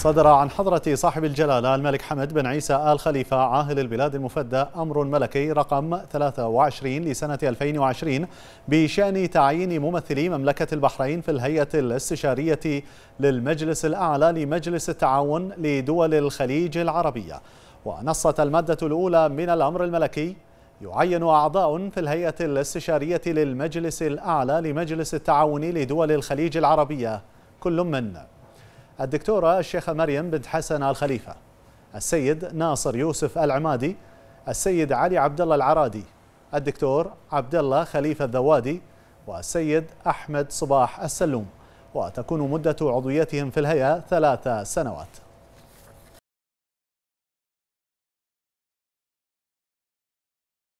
صدر عن حضرة صاحب الجلالة الملك حمد بن عيسى آل خليفة عاهل البلاد المفدى أمر ملكي رقم 23 لسنة 2020 بشأن تعيين ممثلي مملكة البحرين في الهيئة الاستشارية للمجلس الأعلى لمجلس التعاون لدول الخليج العربية ونصت المادة الأولى من الأمر الملكي يعين أعضاء في الهيئة الاستشارية للمجلس الأعلى لمجلس التعاون لدول الخليج العربية كل من الدكتورة الشيخة مريم بنت حسن الخليفة السيد ناصر يوسف العمادي السيد علي عبد الله العرادي الدكتور عبد الله خليفة الذوادي والسيد أحمد صباح السلوم وتكون مدة عضويتهم في الهيئة ثلاث سنوات